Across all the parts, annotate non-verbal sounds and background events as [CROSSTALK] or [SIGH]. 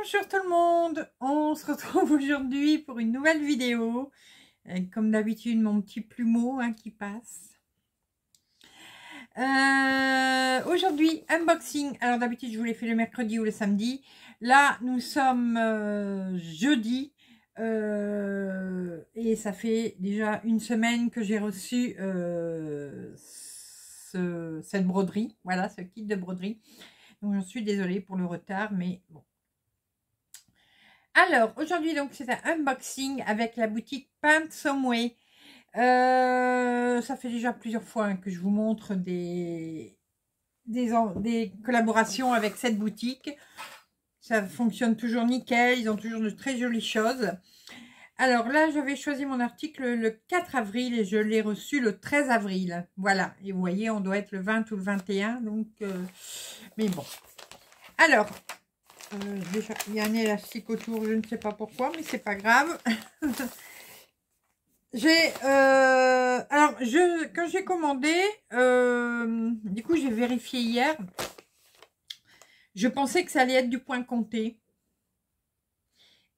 Bonjour tout le monde, on se retrouve [LAUGHS] aujourd'hui pour une nouvelle vidéo. Euh, comme d'habitude, mon petit plumeau hein, qui passe. Euh, aujourd'hui, unboxing. Alors d'habitude, je vous l'ai fait le mercredi ou le samedi. Là, nous sommes euh, jeudi. et ça fait déjà une semaine que j'ai reçu cette broderie. Voilà, ce kit de broderie. Donc, je suis désolée pour le retard, mais bon, alors, aujourd'hui, donc, c'est un unboxing avec la boutique Paint Someway. Euh, ça fait déjà plusieurs fois hein, que je vous montre des, collaborations avec cette boutique. Ça fonctionne toujours nickel, ils ont toujours de très jolies choses. Alors là, j'avais choisi mon article le 4 avril et je l'ai reçu le 13 avril. Voilà, et vous voyez, on doit être le 20 ou le 21, donc... Euh, mais bon. Alors, il y a un élastique autour, je ne sais pas pourquoi, mais c'est pas grave. [LAUGHS] j'ai euh, alors je quand j'ai commandé, euh, du coup j'ai vérifié hier. Je pensais que ça allait être du point compté.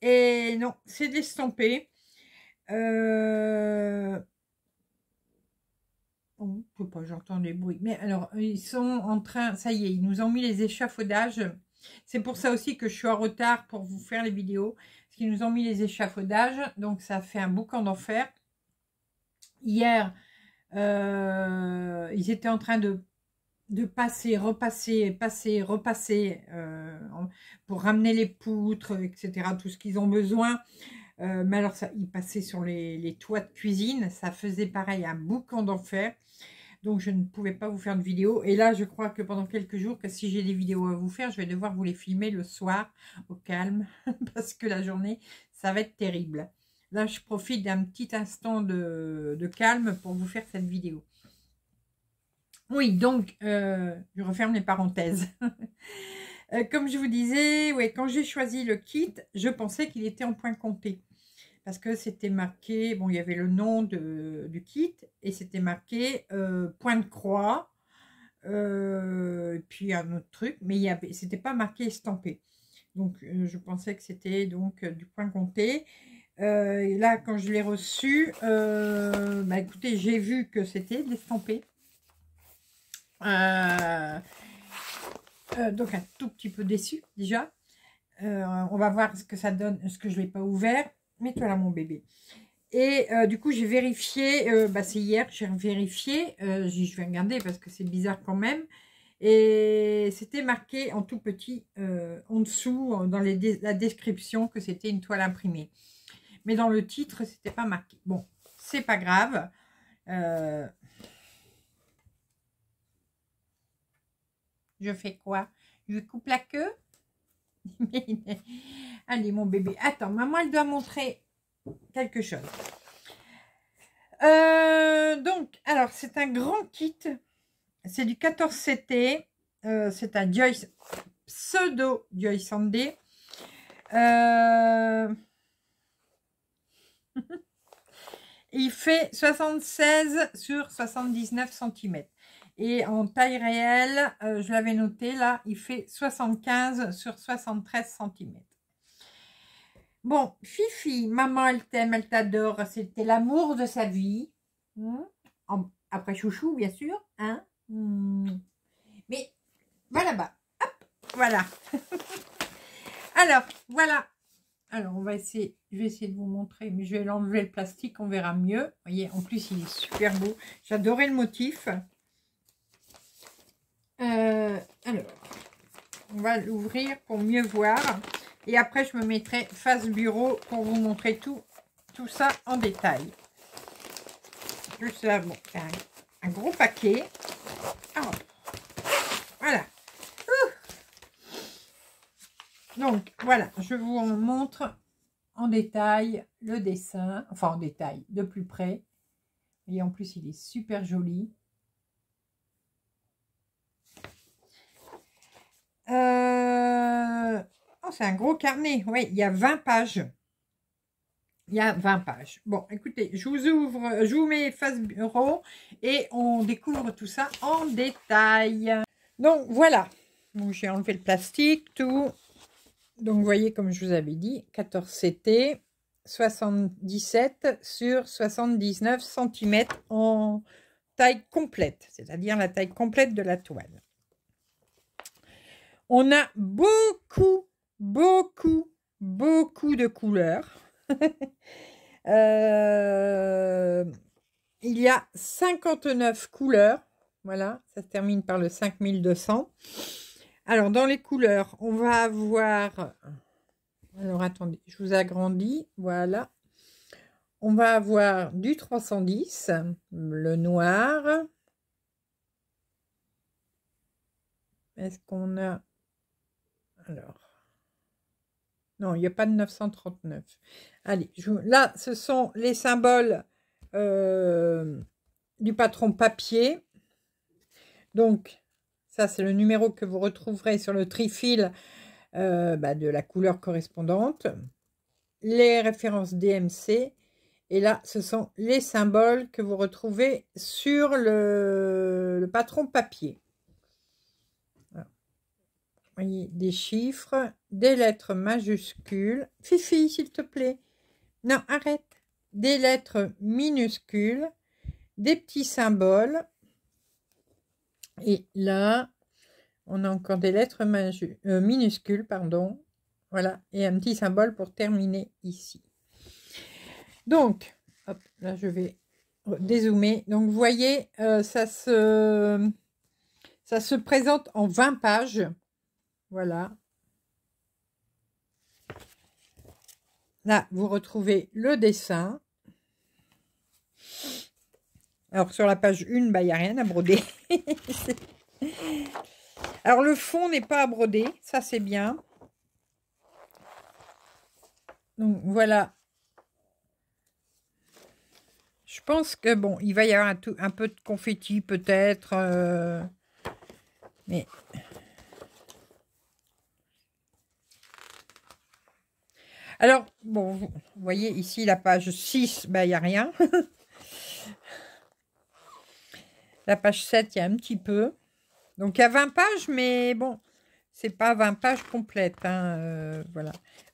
Et non, c'est d'estampé. Euh... ne oh, peut pas, j'entends des bruits. Mais alors, ils sont en train... Ça y est, ils nous ont mis les échafaudages c'est pour ça aussi que je suis en retard pour vous faire les vidéos. Parce qu'ils nous ont mis les échafaudages. Donc, ça fait un boucan d'enfer. Hier, euh, ils étaient en train de, passer, repasser, passer, repasser euh, pour ramener les poutres, etc. Tout ce qu'ils ont besoin. Euh, mais alors, ça, ils passaient sur les, les, toits de cuisine. Ça faisait pareil, un boucan d'enfer. Donc, je ne pouvais pas vous faire de vidéo. Et là, je crois que pendant quelques jours, que si j'ai des vidéos à vous faire, je vais devoir vous les filmer le soir au calme. [LAUGHS] Parce que la journée, ça va être terrible. Là, je profite d'un petit instant de, calme pour vous faire cette vidéo. Oui, donc, euh, je referme les parenthèses. [LAUGHS] Euh, comme je vous disais, ouais, quand j'ai choisi le kit, je pensais qu'il était en point compté parce que c'était marqué, bon, il y avait le nom du kit, et c'était marqué euh, point de croix, euh, et puis un autre truc, mais c'était pas marqué estampé. Donc, euh, je pensais que c'était donc du point compté. et là, quand je l'ai reçu, bah, écoutez, j'ai vu que c'était d'estampé. donc, un tout petit peu déçu déjà. on va voir ce que ça donne, ce que je l'ai pas ouvert mets-toi là mon bébé. Et euh, du coup, j'ai vérifié, euh, bah, c'est hier, j'ai vérifié, euh, je vais regarder parce que c'est bizarre quand même. Et c'était marqué en tout petit, en dessous, dans la description, que c'était une toile imprimée. Mais dans le titre, c'était pas marqué. Bon, c'est pas grave. Je fais quoi Je coupe la queue [LAUGHS] Allez, mon bébé. Attends, maman, elle doit montrer quelque chose. Euh, donc, alors, c'est un grand kit. C'est du 14CT. Euh, c'est un Joyce, pseudo Joyce Sandé. Euh, [LAUGHS] il fait 76 sur 79 cm. Et en taille réelle, je l'avais noté là, il fait 75 sur 73 cm. Bon, Fifi, maman, elle t'aime, elle t'adore. C'était l'amour de sa vie. Hmm. Après Chouchou, bien sûr. Hein. Hmm. Mais voilà, bas Hop, voilà. [LAUGHS] Alors, voilà. Alors, on va essayer. Je vais essayer de vous montrer. Mais je vais l'enlever le plastique, on verra mieux. Vous voyez, en plus, il est super beau. J'adorais le motif. Euh, alors, on va l'ouvrir pour mieux voir. Et après, je me mettrai face bureau pour vous montrer tout, tout ça en détail. Juste là, ah bon, un, gros paquet. Ah, voilà. Donc, voilà, je vous montre en détail le dessin, enfin en détail, de plus près. Et en plus, il est super joli. c'est un gros carnet. Oui, il y a 20 pages. Il y a 20 pages. Bon, écoutez, je vous ouvre, je vous mets face bureau et on découvre tout ça en détail. Donc, voilà. J'ai enlevé le plastique, tout. Donc, vous voyez, comme je vous avais dit, 14 CT, 77 sur 79 cm en taille complète, c'est-à-dire la taille complète de la toile. On a beaucoup, beaucoup, beaucoup de couleurs. [LAUGHS] Euh, il y a 59 couleurs. Voilà, ça se termine par le 5200. Alors, dans les couleurs, on va avoir... Alors, attendez, je vous agrandis. Voilà. On va avoir du 310, le noir. Est-ce qu'on a... Alors, non, il n'y a pas de 939. Allez, là, ce sont les symboles euh, du patron papier. Donc, ça, c'est le numéro que vous retrouverez sur le trifil euh, bah, de la couleur correspondante. Les références DMC. Et là, ce sont les symboles que vous retrouvez sur le patron papier des chiffres, des lettres majuscules. Fifi, s'il te plaît. Non, arrête. Des lettres minuscules, des petits symboles. Et là, on a encore des lettres euh, minuscules, pardon. Voilà, et un petit symbole pour terminer ici. Donc, là je vais dézoomer. Donc, vous voyez, euh, ça, se, ça se présente en 20 pages. Voilà. Là, vous retrouvez le dessin. Alors, sur la page 1, bah, il n'y a rien à broder. [LAUGHS] Alors, le fond n'est pas à broder. Ça, c'est bien. Donc, voilà. Je pense que, bon, il va y avoir un, peu de confetti, peut-être. Euh, mais... Alors, bon, vous voyez ici la page 6, il n'y a rien. [LAUGHS] la page 7, il y a un petit peu. Donc, il y a 20 pages, mais bon, c'est pas 20 pages complètes. Hein, euh,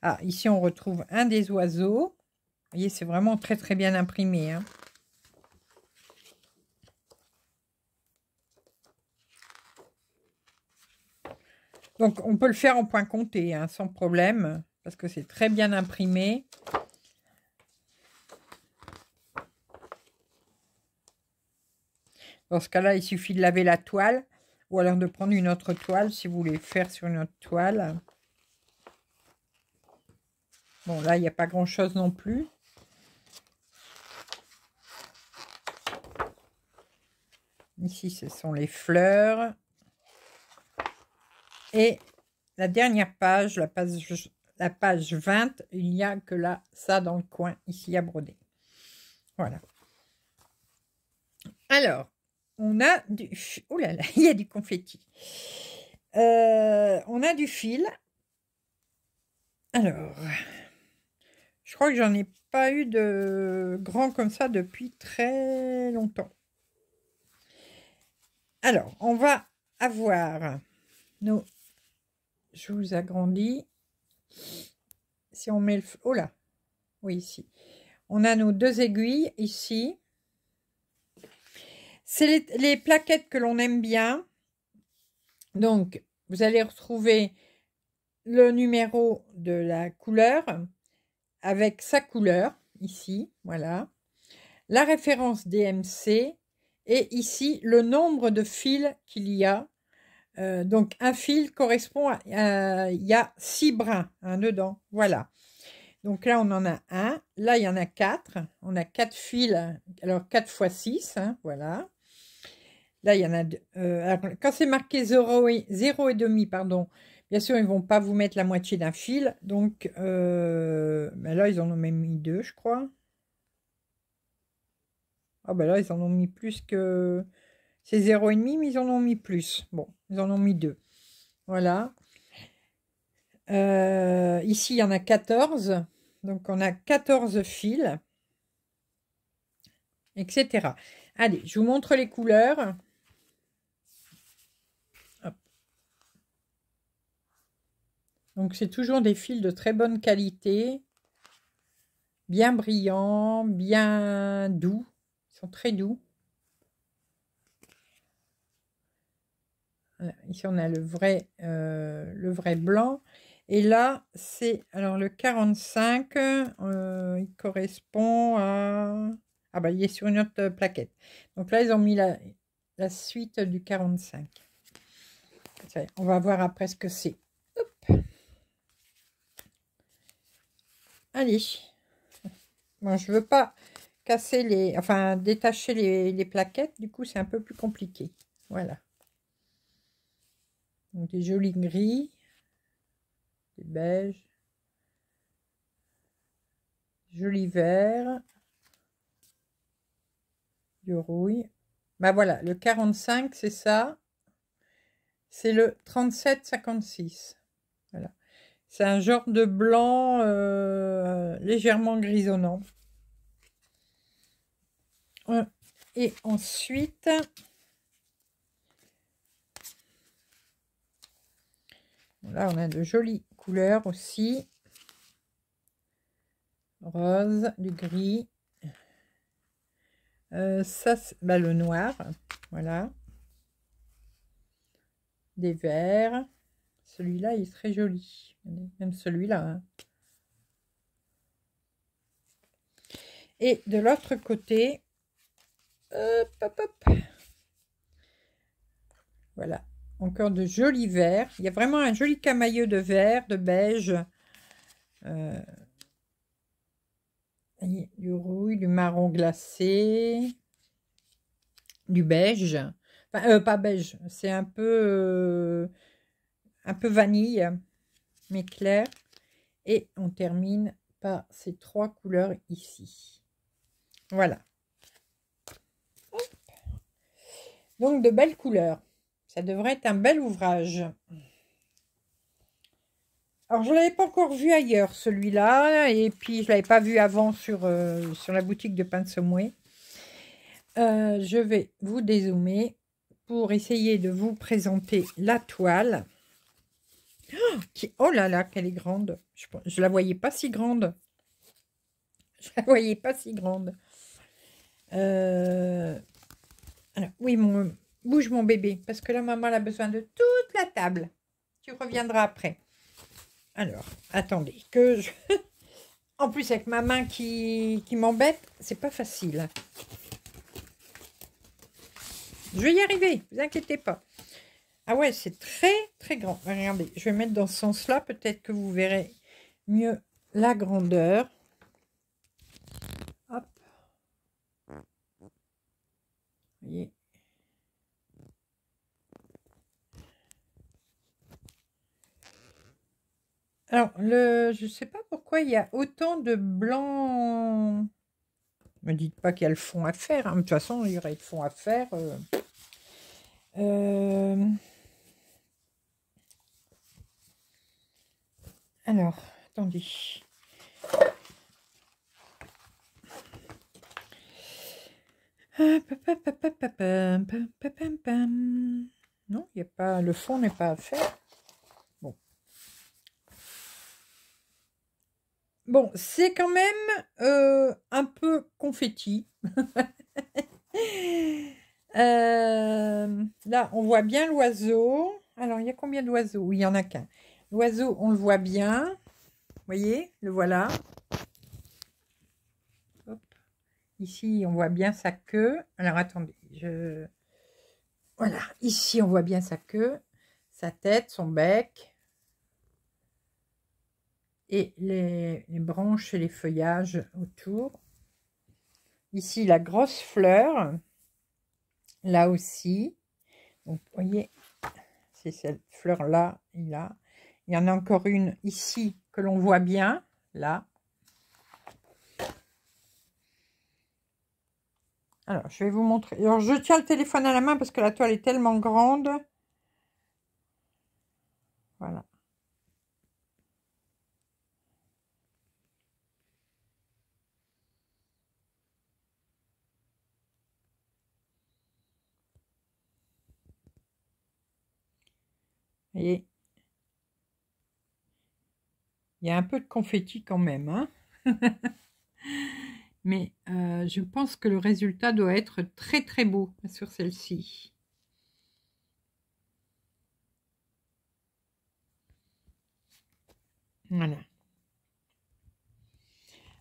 ah, ici, on retrouve un des oiseaux. Vous voyez, c'est vraiment très, très bien imprimé. Hein. Donc, on peut le faire en point compté, hein, sans problème parce que c'est très bien imprimé. Dans ce cas-là, il suffit de laver la toile ou alors de prendre une autre toile si vous voulez faire sur une autre toile. Bon, là, il n'y a pas grand-chose non plus. Ici, ce sont les fleurs. Et la dernière page, la page la page 20, il n'y a que là, ça dans le coin, ici à broder. Voilà. Alors, on a du... Oh là là, [LAUGHS] il y a du confetti. Euh, on a du fil. Alors, je crois que j'en ai pas eu de grand comme ça depuis très longtemps. Alors, on va avoir nos... Je vous agrandis si on met le... Oh là Oui, ici. On a nos deux aiguilles ici. C'est les, les, plaquettes que l'on aime bien. Donc, vous allez retrouver le numéro de la couleur avec sa couleur ici, voilà. La référence DMC et ici le nombre de fils qu'il y a euh, donc un fil correspond à... Il y a six brins hein, dedans. Voilà. Donc là, on en a un. Là, il y en a quatre. On a quatre fils. Alors, quatre fois six. Hein, voilà. Là, il y en a... Deux. Euh, quand c'est marqué 0 et, demi, pardon, bien sûr, ils ne vont pas vous mettre la moitié d'un fil. Donc, euh, ben là, ils en ont même mis deux, je crois. Ah ben là, ils en ont mis plus que... C'est 0,5, mais ils en ont mis plus. Bon, ils en ont mis deux. Voilà. Euh, ici, il y en a 14. Donc, on a 14 fils, etc. Allez, je vous montre les couleurs. Donc, c'est toujours des fils de très bonne qualité. Bien brillants, bien doux. Ils sont très doux. ici, on a le vrai, euh, le vrai blanc. Et là, c'est... Alors, le 45, euh, il correspond à... Ah bah, il est sur une autre plaquette. Donc là, ils ont mis la, la suite du 45. On va voir après ce que c'est. Allez. Moi, je veux pas casser les... Enfin, détacher les, les plaquettes. Du coup, c'est un peu plus compliqué. Voilà. Donc des jolis gris, des beiges, joli vert, du rouille. Bah voilà, le 45, c'est ça. C'est le 37,56. Voilà. C'est un genre de blanc euh, légèrement grisonnant. Et ensuite, Là, on a de jolies couleurs aussi. Rose, du gris. Euh, ça, bah, le noir. Voilà. Des verts. Celui-là, il est très joli. Même celui-là. Hein. Et de l'autre côté, Voilà, encore de jolis verts. Il y a vraiment un joli camailleux de vert, de beige. Euh, du rouille, du marron glacé, du beige. Euh, pas beige, c'est un peu euh, un peu vanille, mais clair. Et on termine par ces trois couleurs ici. Voilà. Donc de belles couleurs. Ça devrait être un bel ouvrage. Alors, je l'avais pas encore vu ailleurs, celui-là. Et puis, je l'avais pas vu avant sur, euh, sur la boutique de pain de euh, je vais vous dézoomer pour essayer de vous présenter la toile. Oh, qui, oh là là, qu'elle est grande. Je la voyais pas si grande. Je la voyais pas si grande. Euh, oui, mon, Bouge mon bébé, parce que la maman a besoin de toute la table. Tu reviendras après. Alors, attendez, que je... [LAUGHS] En plus, avec ma main qui, qui m'embête, c'est pas facile. Je vais y arriver, vous inquiétez pas. Ah ouais, c'est très, très grand. Regardez, je vais mettre dans ce sens-là. Peut-être que vous verrez mieux la grandeur. Hop. Vous voyez Alors, le, je ne sais pas pourquoi il y a autant de blancs... Ne me dites pas qu'il y a le fond à faire. De toute façon, il y aurait le fond à faire. Alors, attendez. Non, il a pas. Le fond n'est pas à faire. Bon, c'est quand même euh, un peu confetti. [LAUGHS] Euh, là, on voit bien l'oiseau. Alors, il y a combien d'oiseaux Oui, il n'y en a qu'un. L'oiseau, on le voit bien. Vous voyez, le voilà. Ici, on voit bien sa queue. Alors, attendez, Voilà, ici, on voit bien sa queue, sa tête, son bec et les, branches et les feuillages autour. Ici, la grosse fleur, là aussi. vous voyez, c'est cette fleur-là là. Il y en a encore une ici que l'on voit bien, là. Alors, je vais vous montrer. Alors, je tiens le téléphone à la main parce que la toile est tellement grande. Voilà. Il y a un peu de confetti quand même. Hein. [LAUGHS] Mais euh, je pense que le résultat doit être très très beau sur celle-ci. Voilà.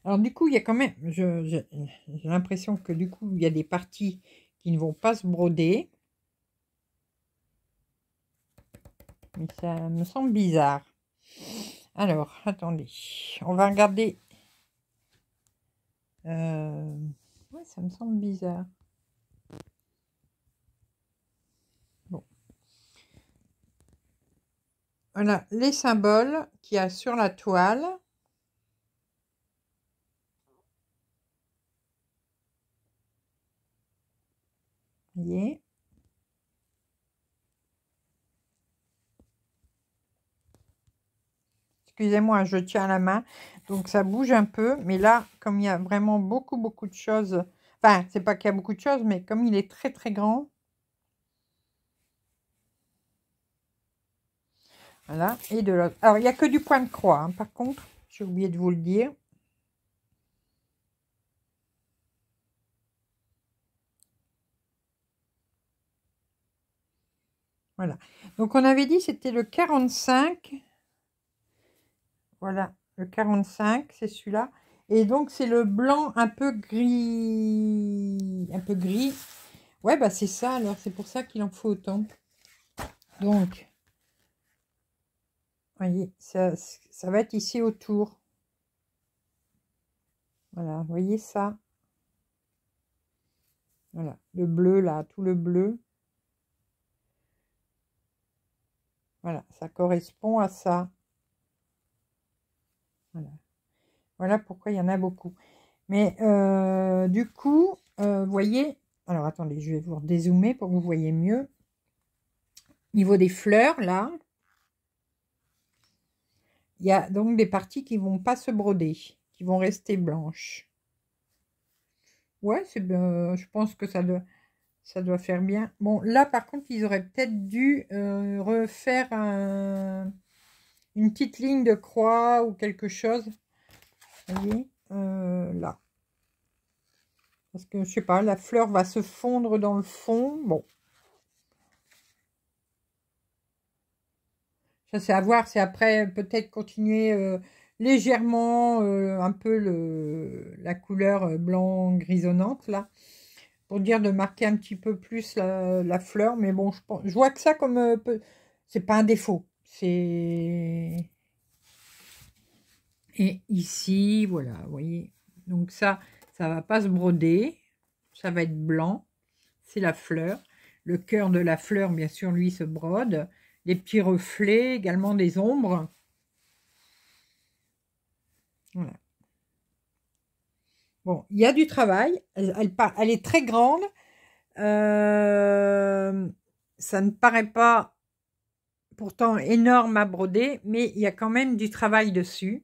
Alors du coup, il y a quand même, j'ai l'impression que du coup, il y a des parties qui ne vont pas se broder. Mais ça me semble bizarre. Alors, attendez. On va regarder. Euh, ouais, ça me semble bizarre. Bon. Voilà les symboles qu'il y a sur la toile. Vous voyez excusez-moi, je tiens la main, donc ça bouge un peu, mais là, comme il y a vraiment beaucoup, beaucoup de choses, enfin, c'est pas qu'il y a beaucoup de choses, mais comme il est très, très grand, voilà, et de l'autre. Alors, il n'y a que du point de croix, hein, par contre, j'ai oublié de vous le dire. Voilà. Donc, on avait dit c'était le 45 voilà, le 45, c'est celui-là. Et donc, c'est le blanc un peu gris. Un peu gris. Ouais, bah c'est ça, alors c'est pour ça qu'il en faut autant. Donc, voyez, ça, ça va être ici autour. Voilà, voyez ça. Voilà, le bleu là, tout le bleu. Voilà, ça correspond à ça. Voilà. voilà pourquoi il y en a beaucoup. Mais euh, du coup, euh, vous voyez, alors attendez, je vais vous dézoomer pour que vous voyez mieux. Niveau des fleurs, là, il y a donc des parties qui vont pas se broder, qui vont rester blanches. Ouais, c'est euh, je pense que ça doit, ça doit faire bien. Bon, là, par contre, ils auraient peut-être dû refaire un, une petite ligne de croix ou quelque chose. Euh, là. Parce que, je sais pas, la fleur va se fondre dans le fond. Bon. Ça, c'est à voir. C'est après, peut-être continuer euh, légèrement euh, un peu le, la couleur blanc grisonnante, là. Pour dire de marquer un petit peu plus la, fleur. Mais bon, je, je vois que ça comme... c'est pas un défaut. C'est... Et ici, voilà, vous voyez. Donc ça, ça va pas se broder. Ça va être blanc. C'est la fleur. Le cœur de la fleur, bien sûr, lui, se brode. les petits reflets, également des ombres. Voilà. Bon, il y a du travail. Elle, est très grande. Euh, ça ne paraît pas pourtant énorme à broder, mais il y a quand même du travail dessus.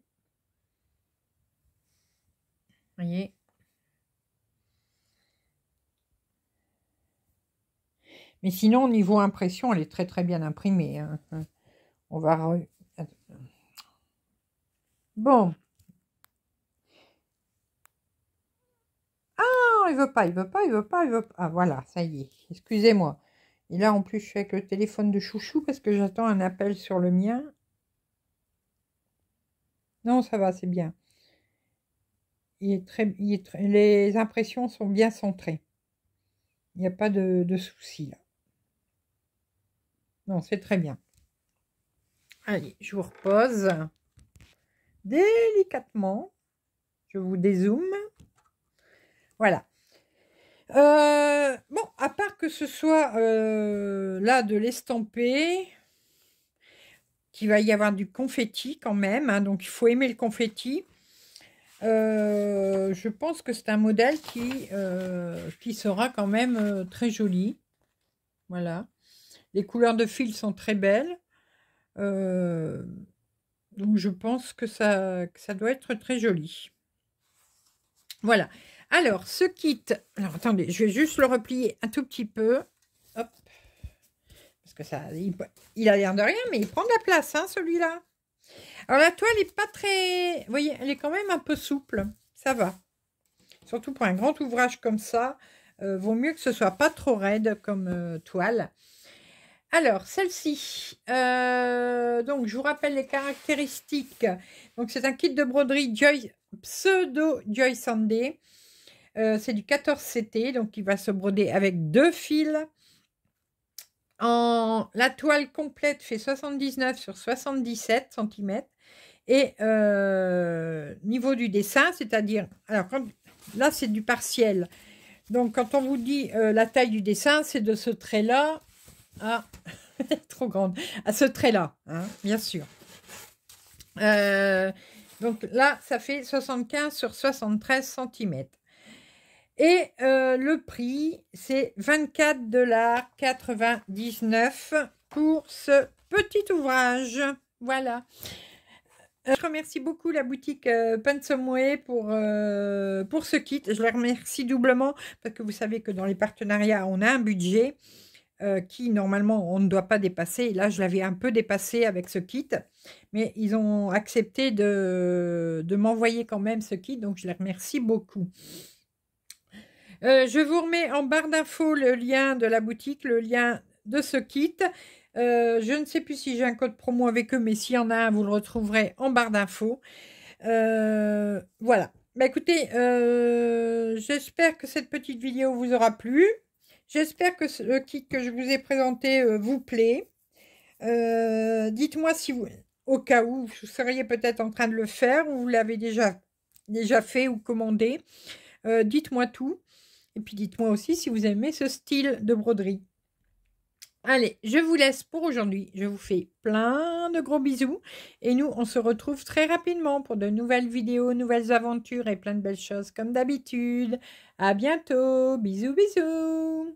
Voyez Mais sinon, au niveau impression, elle est très très bien imprimée. Hein. On va... Bon. Ah, il veut pas, il veut pas, il veut pas, il veut pas. Ah, voilà, ça y est. Excusez-moi. Et là, en plus, je suis avec le téléphone de chouchou parce que j'attends un appel sur le mien. Non, ça va, c'est bien. Il est très, les impressions sont bien centrées. Il n'y a pas de, de souci là. Non, c'est très bien. Allez, je vous repose délicatement. Je vous dézoome. Voilà. Euh, bon, à part que ce soit euh, là de l'estampé, qu'il va y avoir du confetti quand même, hein, donc il faut aimer le confetti. Euh, je pense que c'est un modèle qui, qui sera quand même très joli. Voilà. Les couleurs de fil sont très belles. donc je pense que ça, que ça doit être très joli. Voilà. Alors, ce kit, alors attendez, je vais juste le replier un tout petit peu. Hop. Parce que ça, il, a l'air de rien, mais il prend de la place, hein, celui-là. Alors, la toile n'est pas très... Vous voyez, elle est quand même un peu souple. Ça va. Surtout pour un grand ouvrage comme ça, euh, vaut mieux que ce soit pas trop raide comme euh, toile. Alors, celle-ci, euh, donc je vous rappelle les caractéristiques. Donc, c'est un kit de broderie Joy, pseudo Joy Sunday. Euh, c'est du 14CT, donc il va se broder avec deux fils. En... La toile complète fait 79 sur 77 cm. Et euh, niveau du dessin, c'est-à-dire, alors là c'est du partiel. Donc quand on vous dit euh, la taille du dessin, c'est de ce trait-là à ah, [LAUGHS] trop grande, à ce trait-là, hein, bien sûr. donc là, ça fait 75 sur 73 cm. Et euh, le prix, c'est 24,99$ pour ce petit ouvrage. Voilà. Euh, je remercie beaucoup la boutique euh, Pansomway pour, pour ce kit. Je les remercie doublement parce que vous savez que dans les partenariats, on a un budget qui, normalement, on ne doit pas dépasser. là, je l'avais un peu dépassé avec ce kit. Mais ils ont accepté de, de m'envoyer quand même ce kit. Donc, je les remercie beaucoup. Euh, je vous remets en barre d'infos le lien de la boutique, le lien de ce kit. Euh, je ne sais plus si j'ai un code promo avec eux, mais s'il y en a un, vous le retrouverez en barre d'infos. Euh, voilà. Bah, écoutez, j'espère que cette petite vidéo vous aura plu. J'espère que le kit que je vous ai présenté vous plaît. Dites-moi si vous, au cas où vous seriez peut-être en train de le faire ou vous l'avez déjà, déjà fait ou commandé. Dites-moi tout. Et puis dites-moi aussi si vous aimez ce style de broderie. Allez, je vous laisse pour aujourd'hui. Je vous fais plein de gros bisous. Et nous, on se retrouve très rapidement pour de nouvelles vidéos, nouvelles aventures et plein de belles choses comme d'habitude. À bientôt. Bisous, bisous.